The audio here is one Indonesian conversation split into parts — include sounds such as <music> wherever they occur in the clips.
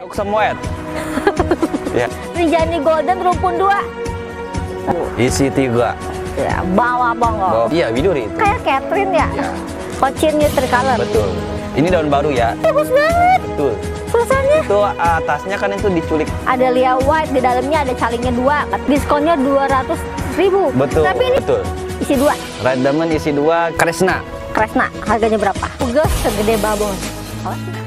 Untuk semuet. <laughs> ya. Rinjani Golden rumpun dua. Oh, isi tiga. Ya, bawa bongo. iya, Widuri itu. Kayak Catherine ya. ya. Kocinnya tricolor. Betul. Ini daun baru ya. Bagus banget. Betul. Pulsanya. Itu atasnya kan itu diculik. Ada Lia White di dalamnya ada calingnya dua. Diskonnya dua ratus ribu. Betul. Tapi ini betul. isi dua. Red Diamond isi dua. Kresna. Kresna. Harganya berapa? Ugas segede babon. Oh.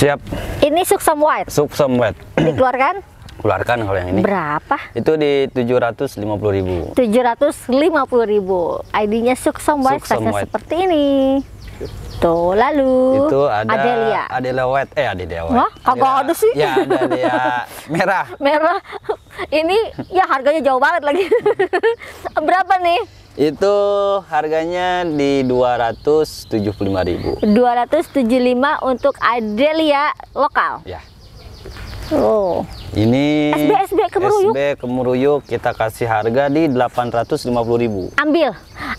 Siap. Ini suksem white. Suksem white. <clears throat> Dikeluarkan? Keluarkan kalau yang ini. Berapa? Itu di tujuh ratus lima puluh 750.000. 750.000. ID-nya suksem white, suksem white. seperti ini. Tuh, lalu itu ada Adelia. Adelia White. Eh, Adelia White. Wah, kagak ada sih. Ya, Adelia <laughs> merah. Merah ini ya harganya jauh banget lagi. <laughs> Berapa nih? Itu harganya di dua Dua ratus ratus tujuh puluh lima ribu. 275.000. lima untuk Adelia lokal. Ya. Oh. Ini SBSB SB kemuruyuk. SB kemuruyuk kita kasih harga di delapan ratus lima puluh ribu. Ambil.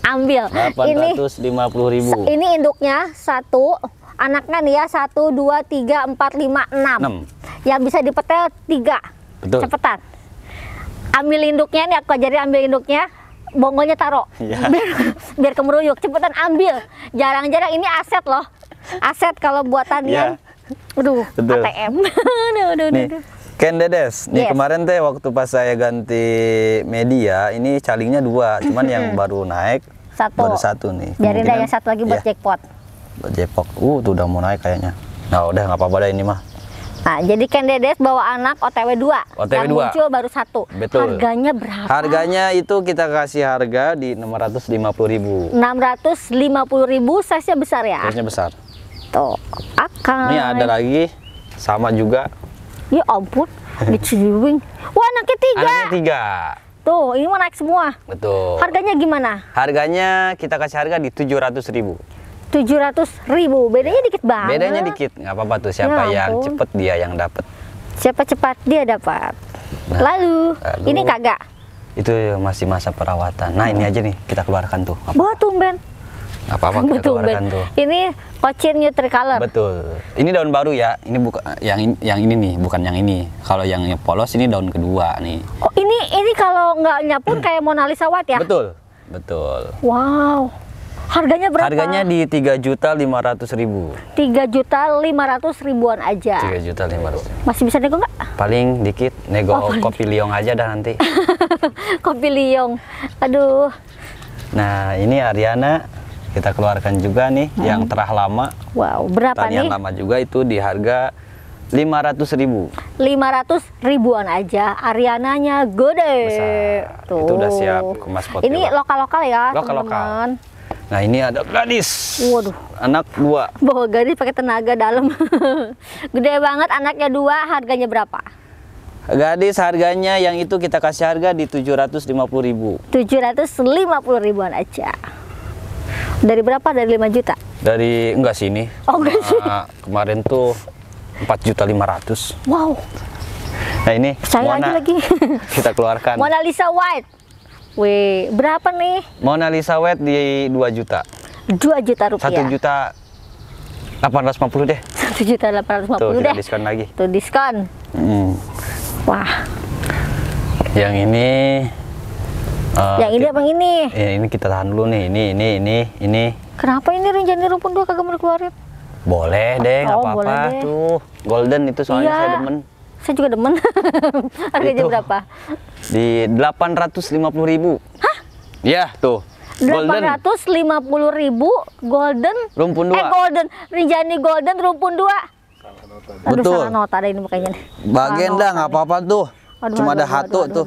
Ambil. lima puluh ribu. ini induknya satu, anaknya nih ya satu dua tiga empat lima enam. 6. Yang bisa dipetel tiga. Betul. Cepetan ambil induknya nih aku ajarin ambil induknya bonggolnya taro, ya. <laughs> biar, biar kemeruyuk cepetan ambil jarang-jarang ini aset loh aset kalau buat tanian ya. aduh Betul. ATM <laughs> aduh, aduh, nih. aduh. Ken Dedes, nih yes. kemarin teh waktu pas saya ganti media, ini calingnya dua, cuman yang hmm. baru naik satu. baru satu nih. Jadi ada yang satu lagi buat ya. jackpot. Buat jackpot, uh tuh udah mau naik kayaknya. Nah udah nggak apa-apa ini mah. Nah, jadi Ken Dedes bawa anak OTW 2. OTW yang 2. muncul baru satu. Betul. Harganya berapa? Harganya itu kita kasih harga di 650.000. 650.000 size-nya besar ya? Size-nya besar. Tuh, akan. Ini ada lagi sama juga. Ya ampun, diciwing. Wah, anak ketiga. Anaknya tiga. Tuh, ini mau naik semua. Betul. Harganya gimana? Harganya kita kasih harga di 700.000. 700 ribu bedanya ya. dikit banget bedanya dikit nggak apa-apa tuh siapa ya yang cepet dia yang dapat siapa cepat dia dapat nah, lalu, lalu ini kagak itu masih masa perawatan nah ini aja nih kita keluarkan tuh apa? buat tumben nggak apa-apa kita Betul, keluarkan tuh ini kocin new betul ini daun baru ya ini bukan yang yang ini nih bukan yang ini kalau yang polos ini daun kedua nih oh ini ini kalau nggak nyapun hmm. kayak Mona Lisa White ya betul betul wow Harganya berapa? Harganya di tiga juta lima ratus ribu. Tiga juta lima ratus ribuan aja. Tiga juta lima ratus. Masih bisa nego nggak? Paling dikit, nego oh, kopi liong aja dah nanti. <laughs> kopi liong, aduh. Nah ini Ariana kita keluarkan juga nih hmm. yang terah lama. Wow, berapa Tanian nih? lama juga itu di harga lima ratus ribu. Lima ratus ribuan aja, Ariananya gede. Besar. Tuh. Itu udah siap kemas pot. Ini lokal-lokal ya, lokal-lokal. Nah ini ada gadis. Waduh. Anak dua. Bawa gadis pakai tenaga dalam. <laughs> Gede banget anaknya dua. Harganya berapa? Gadis harganya yang itu kita kasih harga di tujuh ratus lima puluh ribu. Tujuh ratus lima puluh ribuan aja. Dari berapa? Dari lima juta? Dari enggak sini. Oh enggak nah, sih. Nah, kemarin tuh empat juta lima ratus. Wow. Nah ini. Saya lagi. kita keluarkan. Mona Lisa White. Wih, berapa nih? Mona Lisa wet di 2 juta. 2 juta rupiah. 1 juta 850 deh. 1 juta 850 Tuh, deh. diskon lagi. Tuh diskon. Hmm. Wah. Yang ini Uh, yang ini apa ini? Ya, ini kita tahan dulu nih. Ini, ini, ini, ini. Kenapa ini rinjani rumpun dua kagak mau dikeluarin? Boleh deh, nggak oh, apa-apa. Tuh, golden itu soalnya iya. saya demen. Saya juga demen. <laughs> Harganya berapa? Di ribu. Hah? Iya, tuh. Golden. ribu golden rumpun dua eh golden Rinjani golden rumpun dua Aduh, betul salah nota ada ini makanya bagian dah nggak apa-apa tuh aduh, cuma aduh, ada hatu tuh aduh.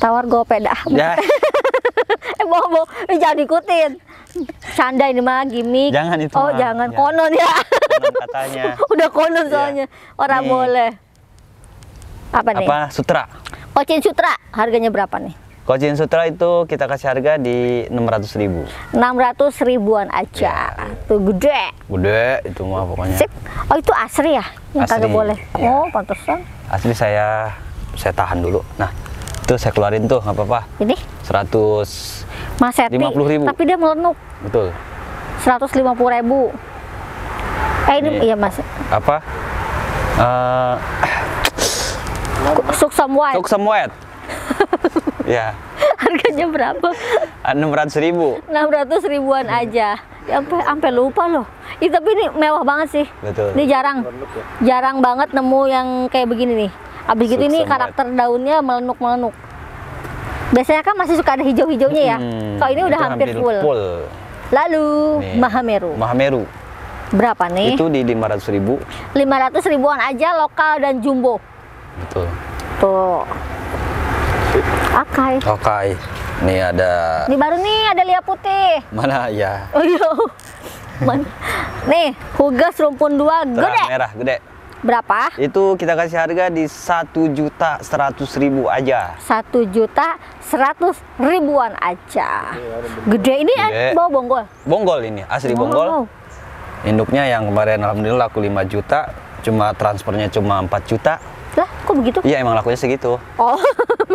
tawar gope dah ya. <laughs> eh bohong bohong jangan ikutin canda ini mah gimmick jangan itu oh mah. jangan ya. konon ya katanya. <laughs> Udah konon iya. soalnya. Yeah. Orang nih. boleh. Apa nih? Apa sutra? Kocin sutra harganya berapa nih? Kocin sutra itu kita kasih harga di 600 ribu 600 ribuan aja ya. Tuh gede Gede itu mah pokoknya Sip. Oh itu asri ya? Yang asri. kagak boleh ya. Oh pantesan Asli saya saya tahan dulu Nah itu saya keluarin tuh nggak apa-apa Ini? 100 Mas Seti, ribu Tapi dia melenuk Betul 150 ribu Eh ini, iya, iya mas. Apa? Uh, Suk White. Suk White. <laughs> ya. Harganya berapa? Ah, enam ratus ribu. Enam ratus ribuan hmm. aja. Ya, sampai sampai lupa loh. Ya, tapi ini mewah banget sih. Betul. Ini jarang, ya? jarang banget nemu yang kayak begini nih. Abis gitu ini karakter white. daunnya melenuk melenuk. Biasanya kan masih suka ada hijau-hijaunya ya. Hmm, Kalau ini udah hampir, hampir full. full. Lalu Mahameru. Mahameru. Berapa nih? Itu di 500 ribu. 500 ribuan aja lokal dan jumbo. Betul. Tuh. Akai. Akai. nih ada. Ini baru nih ada lia putih. Mana ya? Oh iya. Man. Nih, hugas rumpun dua gede. Terang merah gede. Berapa? Itu kita kasih harga di satu juta seratus ribu aja. Satu juta seratus ribuan aja. Iya, gede ini eh, gede. bawa bonggol. Bonggol ini asli oh. bonggol induknya yang kemarin alhamdulillah laku 5 juta cuma transfernya cuma 4 juta lah kok begitu iya emang lakunya segitu oh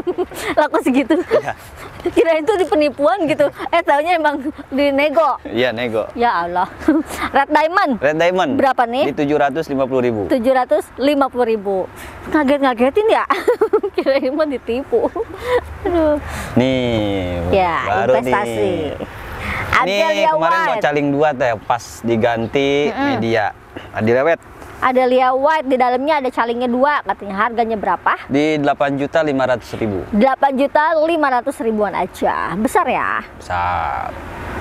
<laughs> laku segitu iya. kira itu di penipuan gitu eh tahunya emang di nego iya nego ya Allah <laughs> red diamond red diamond berapa nih di tujuh ratus lima puluh ribu tujuh ratus lima puluh ribu ngaget ngagetin ya <laughs> kira emang ditipu Aduh. nih ya baru investasi nih Adel Nih, Liawat. kemarin mau caling dua teh pas diganti mm -hmm. media. Adi Liawat. Ada Lia White di dalamnya ada calingnya dua katanya harganya berapa? Di delapan juta lima ratus ribu. Delapan juta lima ratus ribuan aja, besar ya? Besar.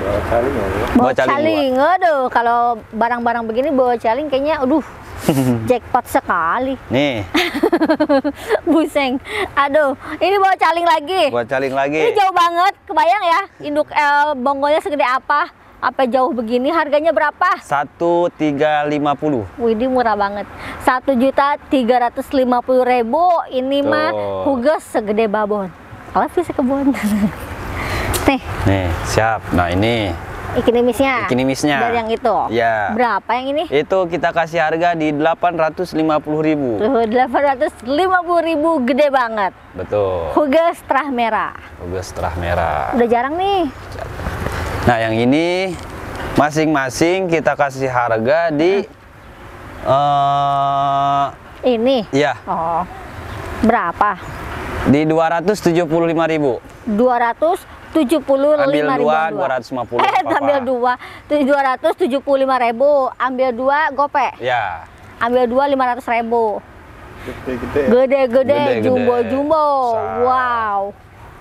Bawa caling, ya, bawa caling. Bawa caling, aduh kalau barang-barang begini bawa caling kayaknya, aduh <laughs> Jackpot sekali. Nih. <laughs> Buseng. Aduh, ini bawa caling lagi. Bawa caling lagi. Ini jauh banget, kebayang ya induk L eh, bonggolnya segede apa? Apa jauh begini? Harganya berapa? Satu tiga 1350. Wih, ini murah banget. Satu juta tiga ratus lima puluh ribu. Ini Tuh. mah huges segede babon. Kalau bisa kebun. <laughs> Nih. Nih, siap. Nah, ini Ikinimisnya. Ikinimisnya. Dari yang itu. Ya. Berapa yang ini? Itu kita kasih harga di 850.000. puluh 850.000 gede banget. Betul. Huga strah merah. Huga strah merah. Udah jarang nih. Nah, yang ini masing-masing kita kasih harga di hmm. eh uh, ini. ya Oh. Berapa? Di 275.000. 275 75 ambil dua dua ratus lima puluh <laughs> ambil dua dua ratus tujuh puluh lima ribu ambil dua gope ya ambil dua lima ratus ribu gede-gede gede-gede jumbo-jumbo wow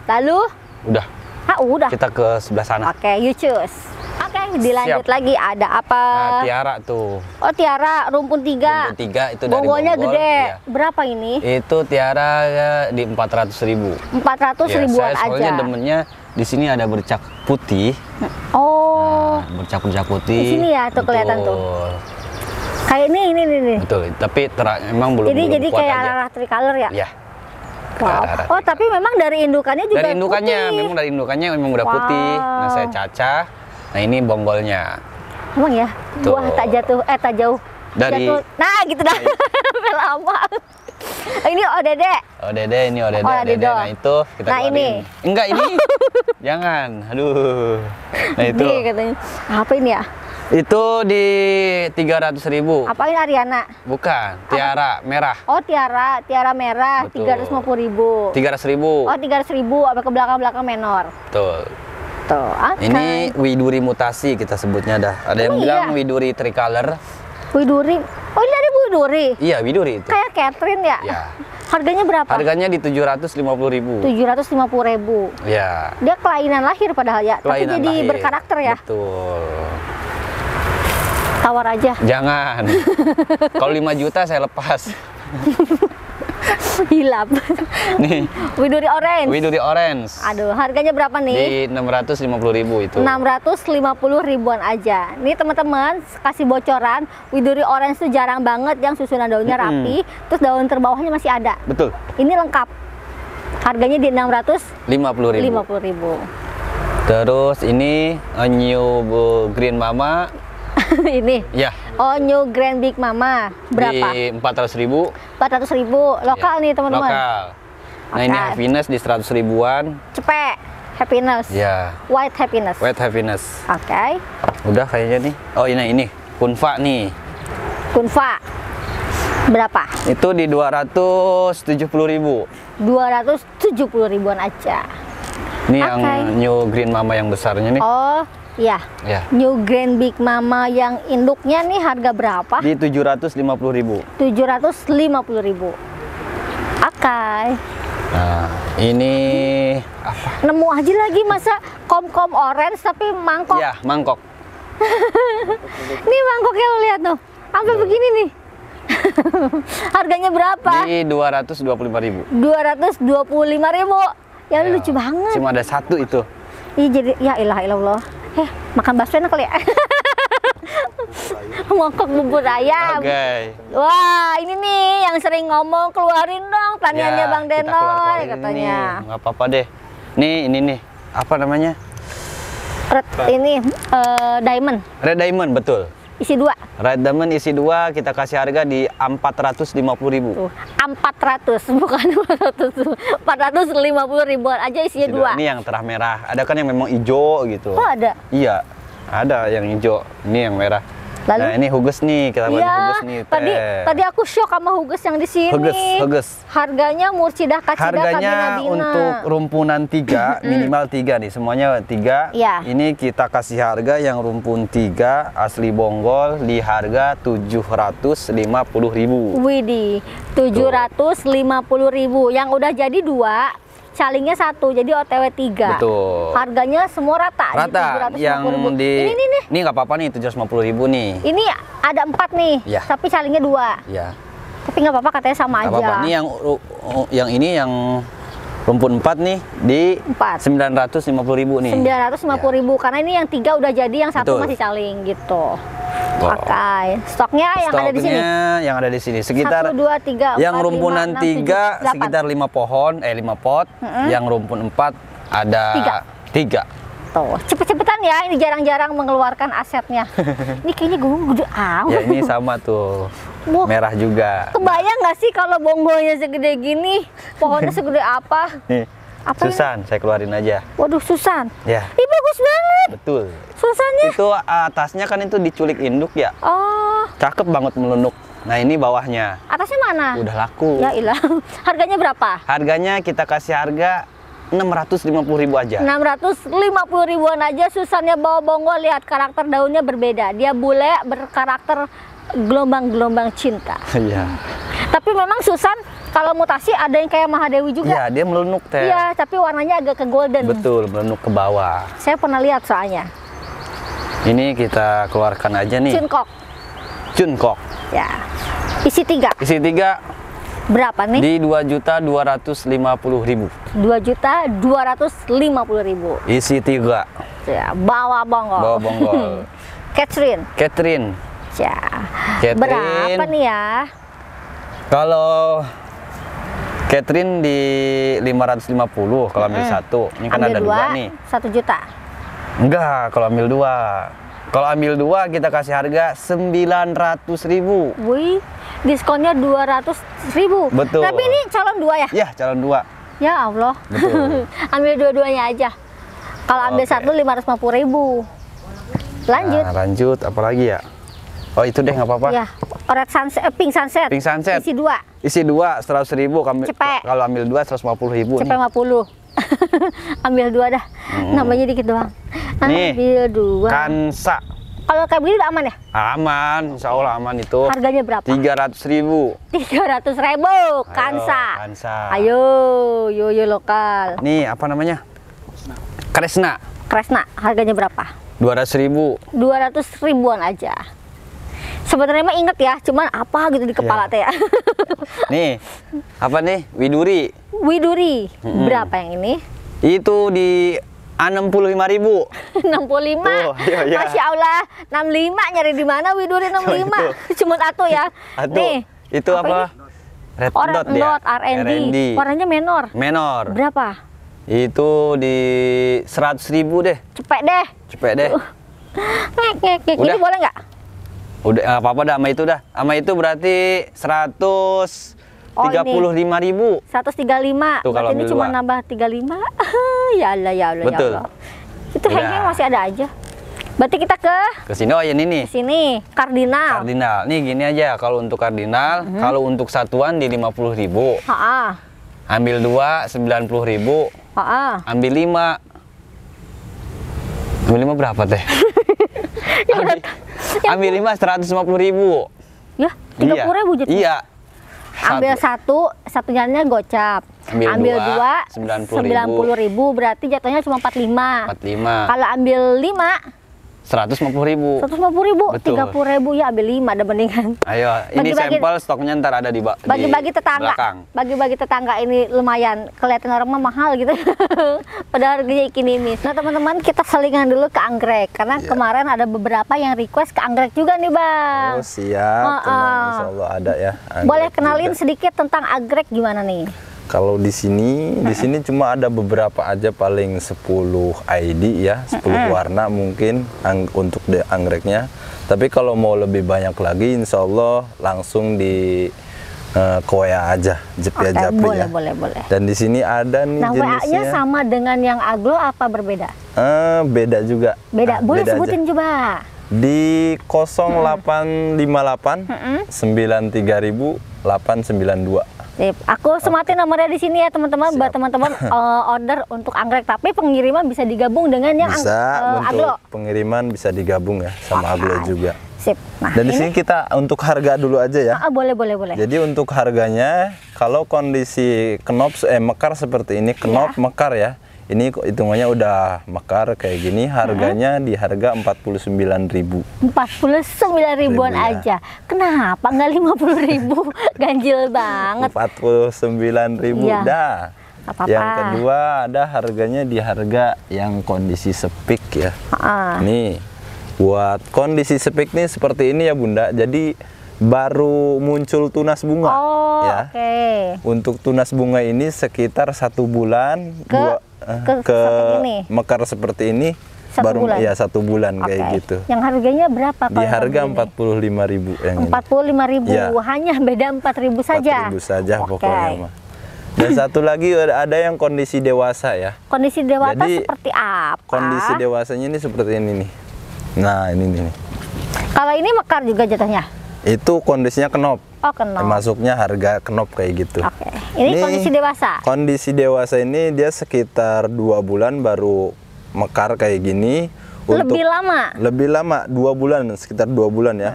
lalu udah Ah udah. Kita ke sebelah sana. Oke, okay, you choose. Oke, okay, dilanjut Siap. lagi ada apa? Nah, tiara tuh. Oh, tiara rumpun tiga. Rumpun tiga itu dari Bonggolnya gede. Ya. Berapa ini? Itu tiara ya, di empat ratus ribu. Empat ratus ya, ribuan saya soalnya demennya di sini ada bercak putih. Oh. Nah, bercak bercak putih. Di sini ya, tuh Betul. kelihatan tuh. Kayak ini, ini, ini. Betul. Tapi terang, emang belum. Jadi belum jadi kuat kayak arah tricolor ya? Iya. Wow. oh, tapi memang dari indukannya juga Dari indukannya, putih. memang dari indukannya memang udah wow. putih. Nah, saya cacah. Nah, ini bonggolnya. Emang ya? Tuh. Wah, tak jatuh eh tak jauh. Dari jatuh. Nah, gitu dah. Lama. Oh, ini Oh Odede, ini odede. Oh, oh dede Nah, itu kita Nah, ini. Enggak, ini. <laughs> Jangan. Aduh. Nah, itu. Ini katanya. Apa ini ya? Itu di 300 ribu. Apain Ariana? Bukan, Tiara Apa? merah. Oh, Tiara, Tiara merah Betul. 350 ribu. 300 ribu. Oh, 300 ribu, apa ke belakang-belakang menor. Betul. Tuh, ah, Ini kan. widuri mutasi kita sebutnya dah. Ada oh, yang iya. bilang widuri tricolor. Widuri. Oh, ini dari Widuri. Iya, Widuri itu. Kayak Catherine ya? Iya. <laughs> Harganya berapa? Harganya di puluh ribu puluh ribu Iya. Dia kelainan lahir padahal ya, kelainan tapi jadi lahir. berkarakter ya. Betul. Tawar aja. Jangan. <laughs> Kalau 5 juta saya lepas. Hilap. Nih. Widuri Orange. Widuri Orange. Aduh, harganya berapa nih? Di 650 ribu itu. 650 ribuan aja. Nih teman-teman, kasih bocoran, Widuri Orange itu jarang banget yang susunan daunnya rapi, hmm. terus daun terbawahnya masih ada. Betul. Ini lengkap. Harganya di 650 ribu. 50 ribu. Terus ini a New Green Mama <laughs> ini? Ya. Oh, New Grand Big Mama. Berapa? Di 400 ribu. 400 ribu. Lokal ya. nih, teman-teman? Lokal. Nah, okay. ini happiness di 100 ribuan. Cepek. Happiness. Ya. White happiness. White happiness. Oke. Okay. Udah kayaknya nih. Oh, ini ini. Kunfa nih. Kunfa. Berapa? Itu di 270 ribu. 270 ribuan aja. Ini okay. yang New Green Mama yang besarnya nih. Oh, Ya. ya. New Grand Big Mama yang induknya nih harga berapa? Di 750.000. 750.000. Akai. Nah, ini apa? Nemu aja lagi masa kom-kom orange tapi mangkok. Iya, mangkok. ini <laughs> mangkoknya lo lihat tuh. Sampai iya. begini nih. <laughs> Harganya berapa? Di 225.000. 225.000. Ya, ya lucu banget. Cuma ada satu itu. Iya jadi ya ilah ilah Allah eh makan enak kali ya mongkok bubur ayam. Okay. Wah, ini nih yang sering ngomong keluarin dong taniannya ya, Bang Deno, katanya. Nggak apa-apa deh. Nih, ini nih. Apa namanya? Red ini uh, diamond. Red diamond betul isi dua. Red Diamond isi dua kita kasih harga di empat ratus lima puluh ribu. Tuh, 400 <laughs> bukan lima puluh ribu aja isi dua. Ini yang terah merah. Ada kan yang memang hijau gitu. Oh ada. Iya, ada yang hijau. Ini yang merah. Lalu, nah ini hugus nih, kita ya, hugus nih. Teh. Tadi tadi aku syok sama hugus yang di sini. Hugus, hugus. Harganya murcidah kacida Harganya kabina, untuk rumpunan tiga hmm. minimal tiga nih, semuanya tiga. Ya. Ini kita kasih harga yang rumpun tiga asli Bonggol di harga tujuh ratus lima puluh ribu. Widih, tujuh ratus lima puluh ribu. Yang udah jadi dua calingnya satu jadi otw tiga betul harganya semua rata rata yang ribu. di ini nih ini nggak apa-apa nih tujuh ratus lima puluh ribu nih ini ada empat nih ya. tapi calingnya dua ya tapi nggak apa-apa katanya sama gak aja apa -apa. ini yang yang ini yang rumpun 4 nih di sembilan ratus lima puluh ribu nih. sembilan ratus lima puluh ribu ya. karena ini yang tiga udah jadi, yang satu Betul. masih saling gitu. wow. Pakai. Stoknya yang ada di sini. yang ada di sini sekitar dua tiga Yang rumpunan tiga sekitar lima pohon, eh lima pot. Mm -hmm. Yang rumpun empat ada tiga 3 Cepet-cepetan ya, ini jarang-jarang mengeluarkan asetnya. <laughs> ini kayaknya gue gede ah. Ya ini sama tuh merah juga. Kebayang nggak sih kalau bonggolnya segede gini, pohonnya <laughs> segede apa? Nih, apa ya? Susan, ini? saya keluarin aja. Waduh, Susan. Ya. Ih, bagus banget. Betul. Susannya. Itu atasnya kan itu diculik induk ya. Oh. Cakep banget melunuk. Nah, ini bawahnya. Atasnya mana? Udah laku. Ya ilah. <laughs> Harganya berapa? Harganya kita kasih harga 650 ribu aja. 650 ribuan aja susahnya bawa bonggol lihat karakter daunnya berbeda. Dia bule berkarakter gelombang-gelombang cinta. Iya. Tapi memang Susan kalau mutasi ada yang kayak Mahadewi juga. Iya, dia melunuk teh. Iya, tapi warnanya agak ke golden. Betul, melunuk ke bawah. Saya pernah lihat soalnya. Ini kita keluarkan aja nih. Cunkok. Cunkok. Ya. Isi tiga. Isi tiga. Berapa nih? Di dua juta dua ratus lima puluh ribu. Dua juta dua ratus lima puluh ribu. Isi tiga. Ya, bawa bonggol. Bawa bonggol. <laughs> Catherine. Catherine aja. Catherine, Berapa nih ya? Kalau Catherine di 550 kalau ambil hmm. satu. Ini kan ambil ada dua, dua nih. Satu juta. Enggak, kalau ambil dua. Kalau ambil dua kita kasih harga 900 ribu. Wih, diskonnya 200 ribu. Betul. Tapi ini calon dua ya? Ya, calon dua. Ya Allah. Betul. <laughs> ambil dua-duanya aja. Kalau ambil okay. satu 550 ribu. Lanjut. Nah, lanjut, apalagi ya? Oh itu deh nggak apa-apa. Ya. Orek sunset, eh, pink sunset. Pink sunset. Isi dua. Isi dua, seratus ribu. Kami, Kalau ambil dua, seratus lima puluh ribu. Cepet lima puluh. <laughs> ambil dua dah. Hmm. Namanya dikit doang. Nih, ambil dua. Kansa. Kalau kayak begini udah aman ya? Aman, insya Allah aman itu. Harganya berapa? Tiga ratus ribu. Tiga ratus ribu, kansa. Ayo, kansa. Ayo, yo lokal. Nih, apa namanya? Kresna. Kresna, harganya berapa? Dua ratus ribu. Dua ratus ribuan aja. Sebenarnya mah inget ya, cuman apa gitu di kepala iya. teh ya. <laughs> nih, apa nih? Widuri. Widuri. Berapa yang ini? Itu di enam puluh lima ribu <laughs> enam puluh lima iya, iya. masya allah enam lima nyari di mana widuri <laughs> oh, enam lima Cuman satu ya Aduh, nih itu apa, apa? Red oh, dot, red ya. dot warnanya menor menor berapa itu di seratus ribu deh cepet deh cepet deh ngek, ngek, ngek. ini boleh nggak Udah apa-apa dah sama itu dah. Sama itu berarti 100 tiga puluh lima ribu satu tiga lima ini cuma nambah tiga lima <laughs> ya Allah ya Allah ya Betul. itu ya. hanging masih ada aja berarti kita ke ke sini oh ya, ini ke sini kardinal kardinal nih gini aja kalau untuk kardinal mm -hmm. kalau untuk satuan di lima puluh ribu ha -ha. ambil dua sembilan puluh ribu ha -ha. ambil lima ambil lima berapa teh <laughs> <laughs> ambil, ambil lima seratus lima puluh ribu ya tiga puluh iya. ribu jadi iya ambil satu satunya gocap ambil, ambil dua sembilan puluh ribu. ribu berarti jatuhnya cuma empat lima kalau ambil lima seratus lima puluh ribu. Seratus lima puluh ribu, tiga puluh ribu ya ambil lima, ada mendingan. Ayo, ini bagi -bagi, sampel stoknya ntar ada di bagi-bagi tetangga. Bagi-bagi tetangga ini lumayan kelihatan orang mah mahal gitu. <laughs> Padahal harganya ikinimis. Nah teman-teman kita selingan dulu ke anggrek karena yeah. kemarin ada beberapa yang request ke anggrek juga nih bang. Oh siap, oh, tenang, uh, Insya Allah ada ya. Boleh kenalin juga. sedikit tentang anggrek gimana nih? Kalau di sini, di sini cuma ada beberapa aja paling 10 ID ya, 10 warna mungkin ang untuk de anggreknya. Tapi kalau mau lebih banyak lagi, insya Allah langsung di uh, Koya aja, Jepia okay, boleh, ya. Boleh, boleh. Dan di sini ada nih nah, jenisnya. wa sama dengan yang Aglo apa berbeda? Uh, beda juga. Beda, nah, boleh beda sebutin aja. coba di 0858 hmm. 93000 892 Sip. Aku sematin okay. nomornya di sini ya teman-teman buat teman-teman uh, <laughs> order untuk anggrek tapi pengiriman bisa digabung dengan yang bisa, uh, untuk aglo. Pengiriman bisa digabung ya sama okay. aglo juga. Sip. Nah, Dan di sini kita untuk harga dulu aja ya. Ah, ah, boleh boleh boleh. Jadi untuk harganya kalau kondisi kenop eh mekar seperti ini, kenop yeah. mekar ya ini kok hitungannya udah mekar kayak gini harganya hmm? di harga 49.000 ribu. 49 ribuan ribu, aja. Kenapa nggak 50 ribu? <laughs> Ganjil banget. 49 ribu ya. dah. Apa -apa. Yang kedua ada harganya di harga yang kondisi sepik ya. Uh. Nih buat kondisi sepik nih seperti ini ya Bunda. Jadi baru muncul tunas bunga. Oh, ya. Okay. Untuk tunas bunga ini sekitar satu bulan, Ke? dua, ke, ke mekar seperti ini satu baru bulan. ya satu bulan okay. kayak gitu. Yang harganya berapa? Di harga empat puluh lima ribu. Empat puluh lima ribu ya. hanya beda empat ribu saja. Empat ribu saja okay. pokoknya. Mah. Dan satu lagi ada yang kondisi dewasa ya. Kondisi dewasa Jadi, seperti apa? Kondisi dewasanya ini seperti ini nih. Nah ini nih. Kalau ini mekar juga jatuhnya? Itu kondisinya kenop. Oh, kenop. Masuknya harga kenop kayak gitu. Oke. Okay. Ini, ini kondisi dewasa. Kondisi dewasa ini dia sekitar dua bulan baru mekar kayak gini. Untuk lebih lama. Lebih lama, dua bulan, sekitar dua bulan ya.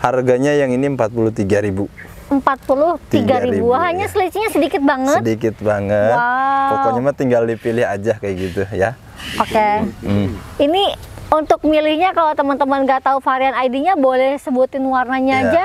Harganya yang ini empat puluh tiga ribu. Empat puluh tiga ribu hanya ya. selisihnya sedikit banget sedikit banget wow. pokoknya mah tinggal dipilih aja kayak gitu ya oke okay. hmm. ini untuk milihnya kalau teman-teman nggak tahu varian ID-nya boleh sebutin warnanya ya, aja.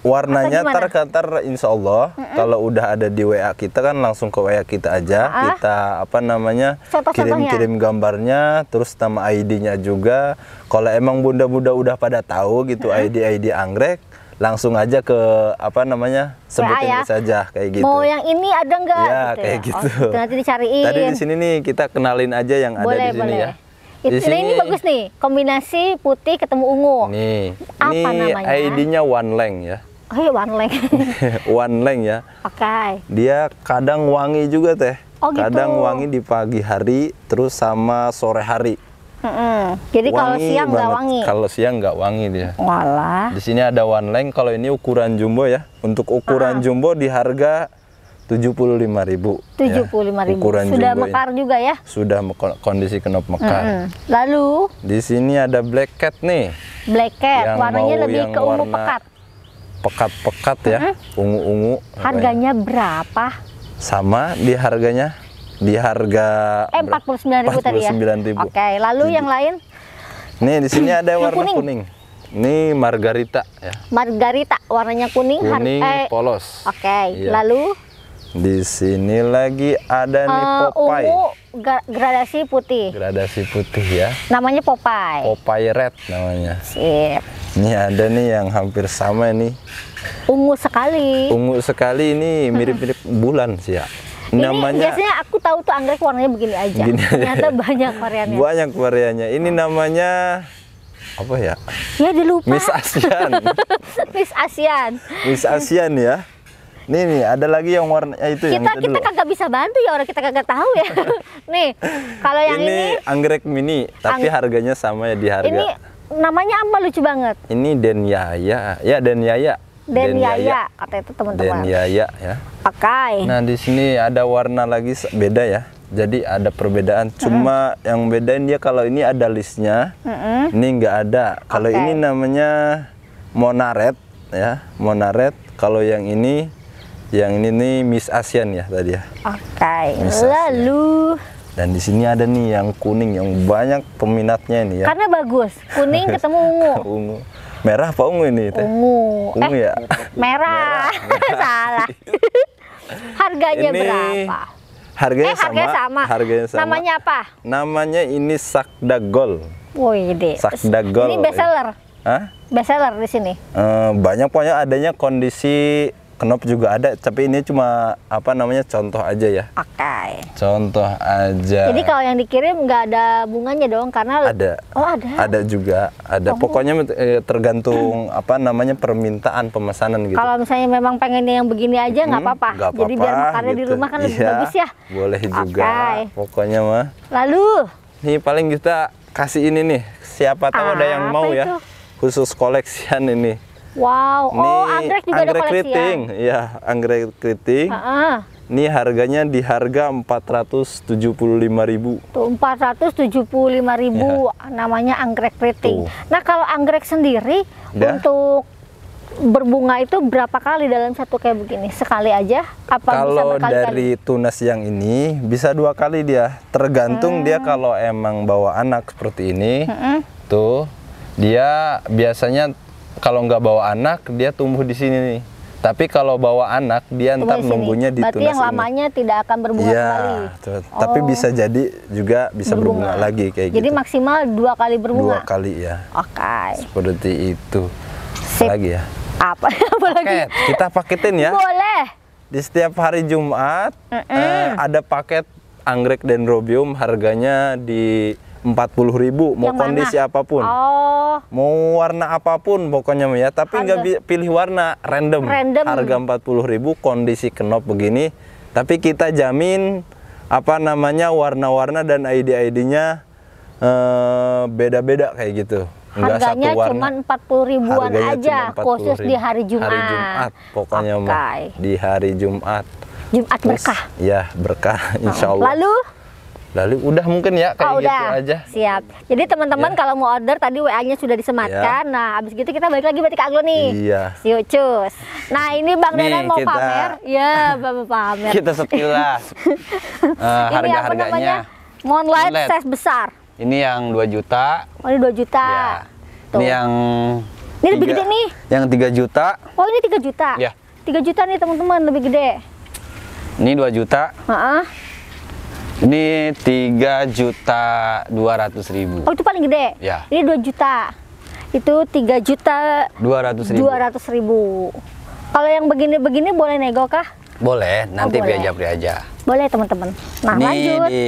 warnanya tar insya Allah mm -mm. kalau udah ada di WA kita kan langsung ke WA kita aja ah. kita apa namanya kirim-kirim gambarnya terus nama ID-nya juga kalau emang bunda-bunda udah pada tahu gitu mm -hmm. ID ID anggrek langsung aja ke apa namanya sebutin ya. saja kayak gitu. Mau yang ini ada nggak? Ya gitu ya. kayak gitu. Oh, nanti dicariin. Tadi di sini nih kita kenalin aja yang boleh, ada di sini boleh. ya. Di sini, ini bagus nih, kombinasi putih ketemu ungu. Nih. Apa ini namanya? ID-nya One Leng ya. Oh iya One Leng. one <laughs> Leng ya. Oke. Okay. Dia kadang wangi juga teh. Oh gitu. Kadang wangi di pagi hari, terus sama sore hari. Mm -hmm. Jadi kalau siang nggak wangi. Kalau siang nggak wangi dia. Walah. Di sini ada one leng. Kalau ini ukuran jumbo ya. Untuk ukuran ah. jumbo di harga tujuh puluh lima ribu. Ya. tujuh puluh lima ribu. Ukuran Sudah jumbo mekar ini. juga ya? Sudah kondisi kenop mekar. Mm -hmm. Lalu? Di sini ada black cat nih. Black cat, yang warnanya lebih yang ke ungu pekat. Pekat-pekat ya, ungu-ungu. Mm Harganya berapa? Sama di harganya di harga eh, empat puluh sembilan ribu tadi ya. Ribu. Oke, lalu Tujuh. yang lain? Nih di sini <clears throat> ada warna kuning. kuning. Ini margarita ya. Margarita warnanya kuning, kuning eh, polos. Oke, iya. lalu di sini lagi ada uh, nih eh, Popeye. Ungu gradasi putih. Gradasi putih ya. Namanya Popeye. Popeye Red namanya. Sip. Ini ada nih yang hampir sama nih. Ungu sekali. Ungu sekali ini mirip-mirip bulan sih ya. Ini namanya biasanya aku tahu tuh anggrek warnanya begini aja. Gini Ternyata banyak variannya. Banyak variannya. Ini namanya apa ya? Ya dilupa. Miss Asian. <laughs> Miss Asian. Miss Asian ya. Nih nih, ada lagi yang warna eh, itu kita, yang Kita dulu. kagak bisa bantu ya orang kita kagak tahu ya. <laughs> nih, kalau yang ini, ini anggrek mini, tapi harganya sama ya di harga. Ini namanya apa lucu banget? Ini Yaya, Ya Denyaya. Den, Den Yaya, Yaya kata itu teman-teman. Den Yaya ya. Pakai. Nah, di sini ada warna lagi beda ya. Jadi ada perbedaan. Cuma mm -hmm. yang bedain dia kalau ini ada listnya. Mm -hmm. Ini nggak ada. Kalau okay. ini namanya monaret ya, monaret. Kalau yang ini yang ini nih Miss Asian ya tadi ya. Oke. Okay. Lalu dan di sini ada nih yang kuning yang banyak peminatnya ini ya. Karena bagus. Kuning ketemu ungu. <laughs> ungu. Merah apa ungu ini teh? Ungu. Ungu eh, ya. Merah. merah. <laughs> Salah. <laughs> harganya ini... berapa? Harganya, eh, sama, harganya sama. Harganya sama. Namanya apa? Namanya ini Sakda Gol. Wih deh. Sakda Gol. Ini bestseller. seller. Hah? Best di sini. Uh, banyak pokoknya adanya kondisi Kenop juga ada, tapi ini cuma apa namanya contoh aja ya. Oke. Okay. Contoh aja. Jadi kalau yang dikirim nggak ada bunganya dong karena ada. Oh ada. Ada juga, ada. Oh. Pokoknya eh, tergantung hmm. apa namanya permintaan pemesanan gitu. Kalau misalnya memang pengennya yang begini aja nggak hmm, apa-apa. Jadi biar makannya gitu. di rumah kan lebih ya, bagus ya. Boleh juga. Okay. Pokoknya mah. Lalu. Nih paling kita kasih ini nih. Siapa tahu ada ah, yang mau ya. itu? ya. Khusus koleksian ini. Wow. Ini oh, anggrek juga anggrek ada koleksi ya? keriting. ya. Iya, anggrek keriting. Uh -uh. Ini harganya di harga empat Empat ratus ratus tujuh puluh lima ribu. 475.000. Tuh, 475.000 ya. namanya anggrek keriting. Nah, kalau anggrek sendiri ya. untuk berbunga itu berapa kali dalam satu kayak begini? Sekali aja? Apa kalau bisa dari tunas yang ini bisa dua kali dia. Tergantung hmm. dia kalau emang bawa anak seperti ini, hmm. tuh dia biasanya kalau nggak bawa anak dia tumbuh di sini nih. Tapi kalau bawa anak dia ntar di nunggunya di Berarti yang lamanya ini. tidak akan berbunga ya, kembali. Oh. Tapi bisa jadi juga bisa berbunga, berbunga lagi kayak jadi gitu. Jadi maksimal dua kali berbunga. Dua kali ya. Oke. Okay. Seperti itu. Sip. Lagi ya. Apa? <laughs> apa lagi? Paket. Kita paketin ya. Boleh. Di setiap hari Jumat mm -mm. Eh, ada paket anggrek dendrobium harganya di empat puluh ribu mau yang kondisi mana? apapun. Oh. Mau warna apapun pokoknya ya, tapi nggak pilih warna random. random. Harga ribu kondisi kenop begini, tapi kita jamin apa namanya warna-warna dan id id eh, beda-beda kayak gitu. Enggak Harganya cuma empat puluh ribuan Harganya aja, khusus ribu. di hari Jumat. Hari Jumat, pokoknya okay. di hari Jumat. Jumat berkah. ya berkah, <laughs> insya oh. Allah. Lalu Lalu udah mungkin ya kayak oh, gitu udah. gitu aja. Siap. Jadi teman-teman ya. kalau mau order tadi WA-nya sudah disematkan. Ya. Nah, habis gitu kita balik lagi berarti Kak Aglo nih. Iya. Siu cus. Nah, ini Bang Danan mau kita... pamer. Iya, Bapak pamer. kita sekilas. uh, <laughs> eh, harga-harganya. Moonlight, Moonlight size besar. Ini yang 2 juta. Oh, ini 2 juta. Ya. Ini yang Ini lebih gede nih. Yang 3 juta. Oh, ini 3 juta. Iya. 3 juta nih, teman-teman, lebih gede. Ini 2 juta. Heeh. Uh -uh. Ini tiga juta dua ratus ribu. Oh itu paling gede. Ya. Ini dua juta. Itu tiga juta dua ratus ribu. Dua ratus ribu. Kalau yang begini-begini boleh nego kah? Boleh. Nanti oh, boleh. japri aja. Boleh teman-teman. Nah ini lanjut. Di...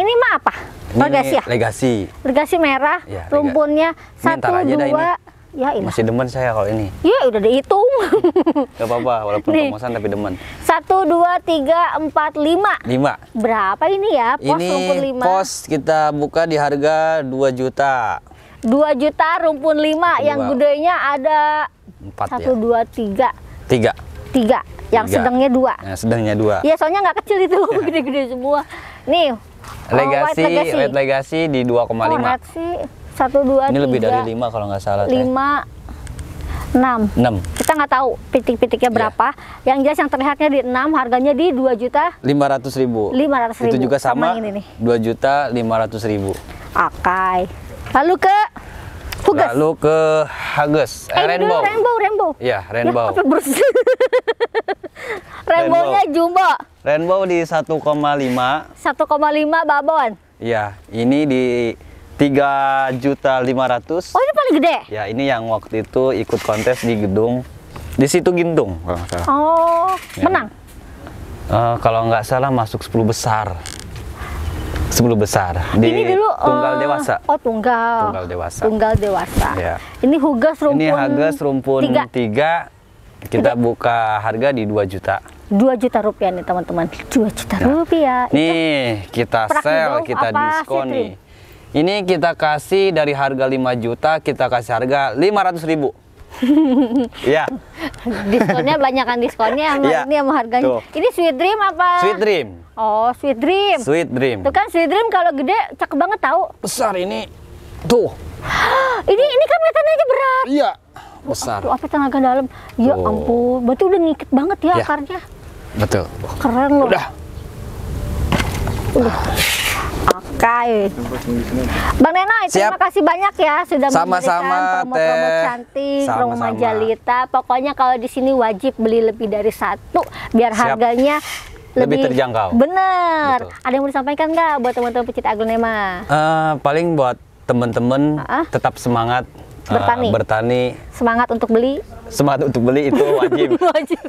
Ini mah apa? Ini legasi ya. Legasi. Legasi merah. Ya, rumpunnya satu dua Ya, ilah. Masih demen saya kalau ini. Iya, udah dihitung. <laughs> Gak apa-apa, walaupun kemasan tapi demen. Satu, dua, tiga, empat, lima. Lima. Berapa ini ya pos ini rumpun lima? pos kita buka di harga dua juta. Dua juta rumpun lima, yang gedenya ada... Empat Satu, ya. dua, tiga. Tiga. Tiga. Yang tiga. sedangnya dua. Yang nah, sedangnya dua. Ya soalnya nggak kecil itu, <laughs> gede-gede semua. Nih, Legasi, oh, legasi legacy, di 2,5. Oh, satu dua ini tiga, lebih dari lima kalau nggak salah lima enam enam kita nggak tahu pitik-pitiknya iya. berapa yeah. yang jelas yang terlihatnya di enam harganya di dua juta lima ratus ribu lima ratus itu juga sama, dua juta lima ratus ribu akai lalu ke Lalu ke Hages, eh, Rainbow. Rainbow, Rainbow. Iya, ya Rainbow. Ya, <laughs> Rainbownya Rainbow. jumbo. Rainbow di 1,5. 1,5 babon. ya ini di tiga juta lima ratus. Oh ini paling gede? Ya ini yang waktu itu ikut kontes di gedung di situ Gintung kalau Oh ya. menang? Uh, kalau nggak salah masuk sepuluh besar. sepuluh besar di ini dulu, tunggal uh, dewasa. Oh, tunggal. Tunggal dewasa. Tunggal dewasa. Ya. Ini Hugas rumpun Ini Hugas rumpun tiga. tiga. Kita tiga. buka harga di dua juta. dua juta rupiah nih, teman-teman. 2 juta nah. rupiah. Nih, kita sell kita diskon nih. Ini kita kasih dari harga 5 juta, kita kasih harga 500 ribu. <laughs> Iya. diskonnya banyak kan diskonnya sama ya. ini sama harganya. Tuh. Ini Sweet Dream apa? Sweet Dream. Oh, Sweet Dream. Sweet Dream. Tuh kan Sweet Dream kalau gede cakep banget tahu. Besar ini. Tuh. <gasps> ini ini kan metannya aja berat. Iya. Besar. Tuh apa tenaga dalam? Ya Tuh. ampun, berarti udah ngikat banget ya, ya. akarnya. Betul. Keren loh. Udah. Udah. Ah. Oke. Okay. Bang Neno, Siap. terima kasih banyak ya sudah Sama-sama, promo-promo cantik, Sama -sama. promo majalita. Pokoknya kalau di sini wajib beli lebih dari satu biar Siap. harganya lebih, lebih terjangkau. Bener. Betul. Ada yang mau disampaikan nggak buat teman-teman pecinta aglonema? Uh, eh, paling buat teman-teman uh ah. -huh. tetap semangat eh, bertani. Uh, bertani semangat untuk beli semangat untuk beli itu <laughs> wajib, wajib.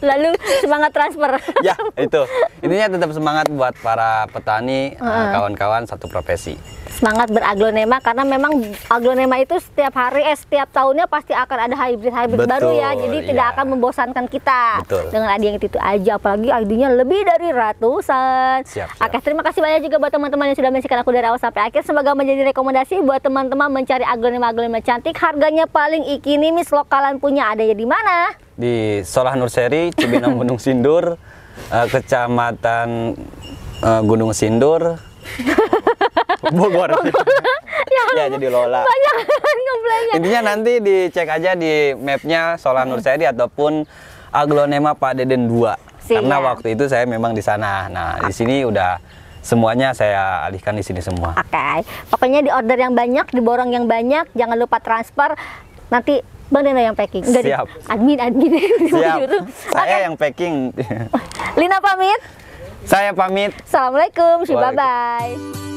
lalu semangat transfer ya itu intinya tetap semangat buat para petani eh, kawan-kawan hmm. satu profesi semangat beraglonema karena memang aglonema itu setiap hari eh setiap tahunnya pasti akan ada hybrid hybrid Betul, baru ya jadi ya. tidak akan membosankan kita Betul. dengan ID yang itu, itu aja apalagi id lebih dari ratusan siap, siap. oke terima kasih banyak juga buat teman-teman yang sudah menyaksikan aku dari awal sampai akhir semoga menjadi rekomendasi buat teman-teman mencari aglonema aglonema cantik harganya paling Iki ini mis lokalan punya adanya di mana? Di Solah Nurseri, Cibinong <laughs> Gunung Sindur, eh, Kecamatan eh, Gunung Sindur, <laughs> Bogor. ya, ya jadi Lola. Banyak ngeblenya. Intinya nanti dicek aja di mapnya Solah Nurseri ataupun Aglonema Pak Deden 2. Sih. Karena waktu itu saya memang di sana. Nah, di sini udah semuanya saya alihkan di sini semua. Oke, okay. pokoknya di order yang banyak, diborong yang banyak, jangan lupa transfer nanti Bang Dena yang packing. Enggak Siap. Di, admin, admin. <laughs> Siap. Saya okay. yang packing. Lina pamit. Saya pamit. Assalamualaikum. Bye-bye.